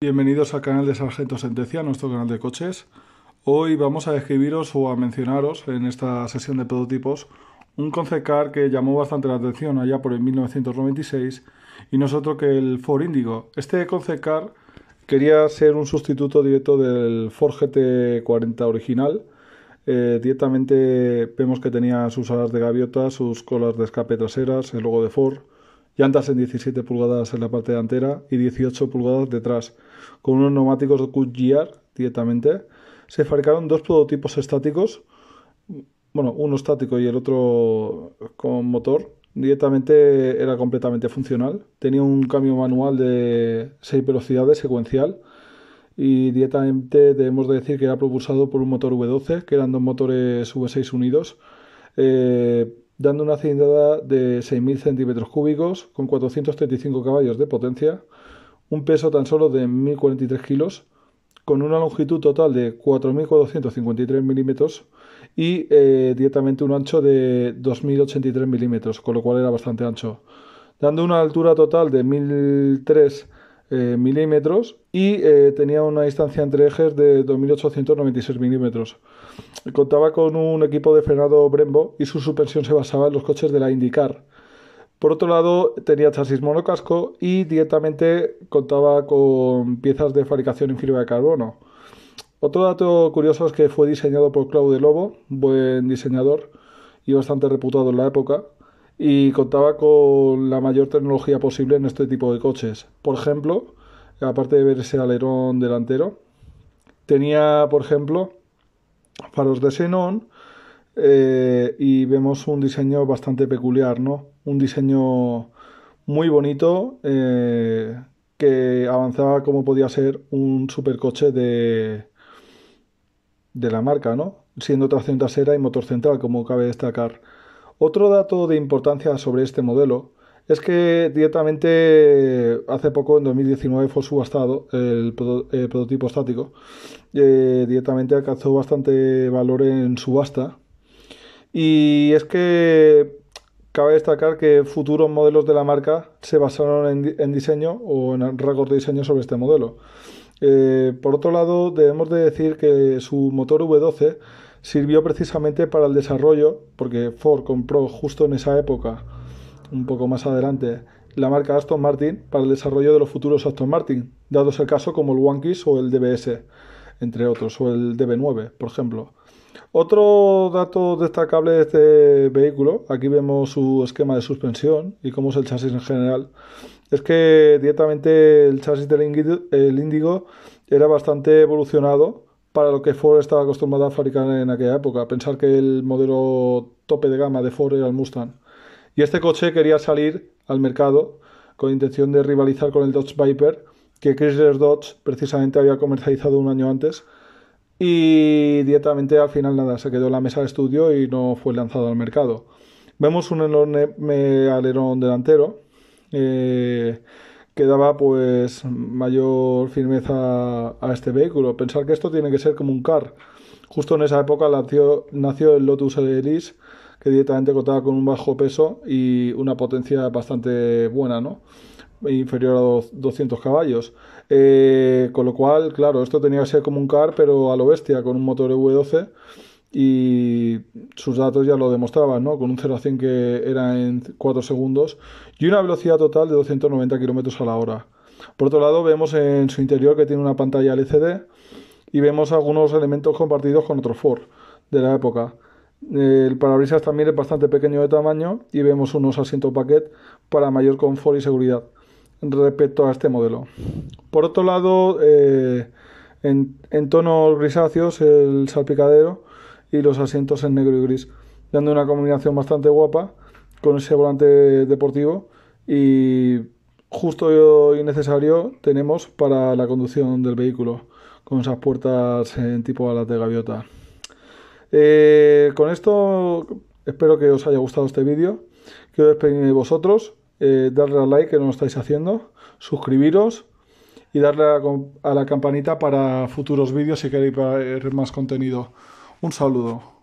Bienvenidos al canal de Sargento Sentencia, nuestro canal de coches. Hoy vamos a describiros o a mencionaros en esta sesión de prototipos un concept car que llamó bastante la atención allá por el 1996 y nosotros que el Ford Indigo. Este concept car quería ser un sustituto directo del Ford GT40 original. Eh, directamente vemos que tenía sus alas de gaviota, sus colas de escape traseras, el logo de Ford llantas en 17 pulgadas en la parte delantera y 18 pulgadas detrás, con unos neumáticos QGR directamente. Se fabricaron dos prototipos estáticos, bueno, uno estático y el otro con motor. Directamente era completamente funcional. Tenía un cambio manual de 6 velocidades secuencial y directamente debemos decir que era propulsado por un motor V12, que eran dos motores V6 unidos. Eh, dando una cilindrada de 6.000 centímetros cúbicos con 435 caballos de potencia, un peso tan solo de 1.043 kilos, con una longitud total de 4.453 milímetros y eh, directamente un ancho de 2.083 milímetros, con lo cual era bastante ancho, dando una altura total de 1.003 eh, milímetros y eh, tenía una distancia entre ejes de 2.896 milímetros. Contaba con un equipo de frenado Brembo y su suspensión se basaba en los coches de la IndyCar. Por otro lado, tenía chasis monocasco y directamente contaba con piezas de fabricación en fibra de carbono. Otro dato curioso es que fue diseñado por Claude Lobo, buen diseñador y bastante reputado en la época, y contaba con la mayor tecnología posible en este tipo de coches. Por ejemplo, aparte de ver ese alerón delantero, tenía, por ejemplo, faros de xenón eh, y vemos un diseño bastante peculiar, ¿no? Un diseño muy bonito eh, que avanzaba como podía ser un supercoche de, de la marca, ¿no? Siendo tracción trasera y motor central, como cabe destacar. Otro dato de importancia sobre este modelo es que directamente hace poco, en 2019, fue subastado el, prototipo estático. Eh, directamente alcanzó bastante valor en subasta. Y es que cabe destacar que futuros modelos de la marca se basaron en, diseño o en rasgos de diseño sobre este modelo. Eh, por otro lado, debemos de decir que su motor V12 sirvió precisamente para el desarrollo, porque Ford compró justo en esa época un poco más adelante la marca Aston Martin para el desarrollo de los futuros Aston Martin, dados el caso como el Kiss o el DBS, entre otros, o el DB9, por ejemplo. Otro dato destacable de este vehículo, aquí vemos su esquema de suspensión y cómo es el chasis en general, es que directamente el chasis del Índigo era bastante evolucionado para lo que Ford estaba acostumbrada a fabricar en aquella época. Pensar que el modelo tope de gama de Ford era el Mustang. Y este coche quería salir al mercado con intención de rivalizar con el Dodge Viper, que Chrysler Dodge precisamente había comercializado un año antes. Y directamente al final nada, se quedó en la mesa de estudio y no fue lanzado al mercado. Vemos un enorme alerón delantero eh, que daba pues mayor firmeza a este vehículo. Pensar que esto tiene que ser como un car. Justo en esa época nació, nació el Lotus Elise que directamente contaba con un bajo peso y una potencia bastante buena, ¿no? inferior a 200 caballos. Eh, con lo cual, claro, esto tenía que ser como un car, pero a lo bestia, con un motor V12 y sus datos ya lo demostraban, ¿no? Con un 0 a 100 que era en 4 segundos y una velocidad total de 290 km a la hora. Por otro lado, vemos en su interior que tiene una pantalla LCD y vemos algunos elementos compartidos con otro Ford de la época. El parabrisas también es bastante pequeño de tamaño y vemos unos asientos paquet para mayor confort y seguridad respecto a este modelo. Por otro lado, eh, en, en, tonos grisáceos el salpicadero y los asientos en negro y gris, dando una combinación bastante guapa con ese volante deportivo y justo y necesario tenemos para la conducción del vehículo con esas puertas en tipo alas de gaviota. Eh, con esto espero que os haya gustado este vídeo. Quiero despedirme de vosotros, eh, darle al like que no lo estáis haciendo, suscribiros y darle a, la campanita para futuros vídeos si queréis ver más contenido. Un saludo.